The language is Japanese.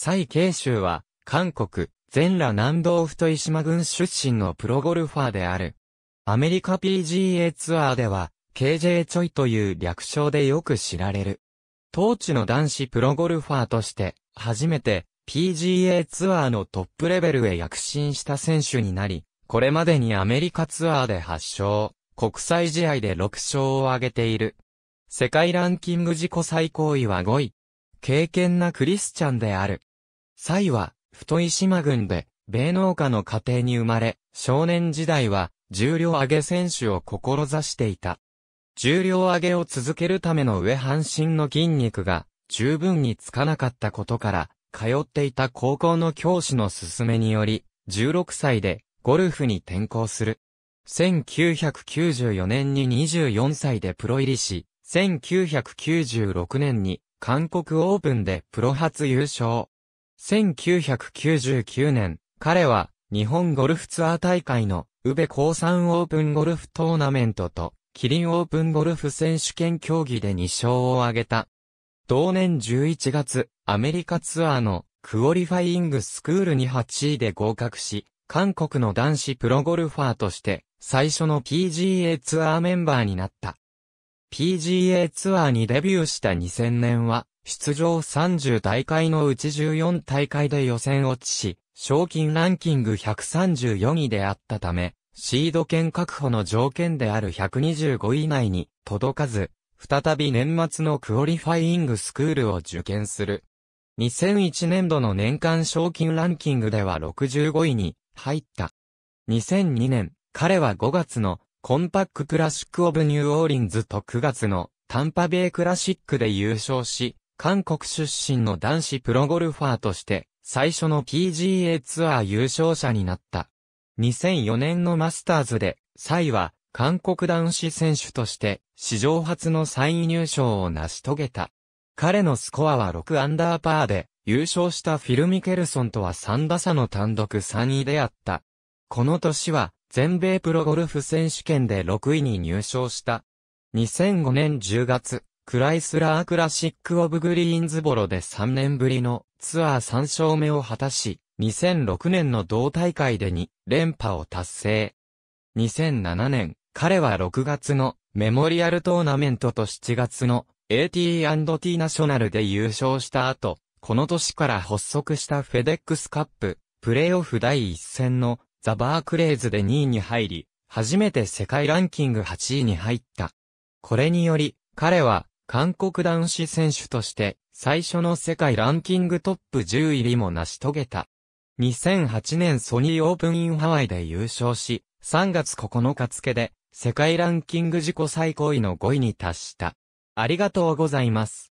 蔡慶州は、韓国、全羅南道太島郡出身のプロゴルファーである。アメリカ PGA ツアーでは、KJ チョイという略称でよく知られる。当地の男子プロゴルファーとして、初めて PGA ツアーのトップレベルへ躍進した選手になり、これまでにアメリカツアーで8勝、国際試合で6勝を挙げている。世界ランキング自己最高位は5位。敬虔なクリスチャンである。サイは、太い島郡で、米農家の家庭に生まれ、少年時代は、重量上げ選手を志していた。重量上げを続けるための上半身の筋肉が、十分につかなかったことから、通っていた高校の教師の勧めにより、16歳で、ゴルフに転向する。1994年に24歳でプロ入りし、1996年に、韓国オープンでプロ初優勝。1999年、彼は日本ゴルフツアー大会の宇部高山オープンゴルフトーナメントとキリンオープンゴルフ選手権競技で2勝を挙げた。同年11月、アメリカツアーのクオリファイングスクールに8位で合格し、韓国の男子プロゴルファーとして最初の PGA ツアーメンバーになった。PGA ツアーにデビューした2000年は、出場30大会のうち14大会で予選落ちし、賞金ランキング134位であったため、シード権確保の条件である125位以内に届かず、再び年末のクオリファイングスクールを受験する。2001年度の年間賞金ランキングでは65位に入った。2002年、彼は5月のコンパッククラシックオブニューオーリンズと9月のタンパベイクラシックで優勝し、韓国出身の男子プロゴルファーとして、最初の PGA ツアー優勝者になった。2004年のマスターズで、サイは、韓国男子選手として、史上初の3位入賞を成し遂げた。彼のスコアは6アンダーパーで、優勝したフィル・ミケルソンとは3打差の単独3位であった。この年は、全米プロゴルフ選手権で6位に入賞した。2005年10月、クライスラークラシック・オブ・グリーンズボロで3年ぶりのツアー3勝目を果たし、2006年の同大会で2連覇を達成。2007年、彼は6月のメモリアルトーナメントと7月の AT&T ナショナルで優勝した後、この年から発足したフェデックスカップ、プレイオフ第1戦のザ・バークレーズで2位に入り、初めて世界ランキング8位に入った。これにより、彼は韓国男子選手として最初の世界ランキングトップ10入りも成し遂げた。2008年ソニーオープンインハワイで優勝し、3月9日付で世界ランキング自己最高位の5位に達した。ありがとうございます。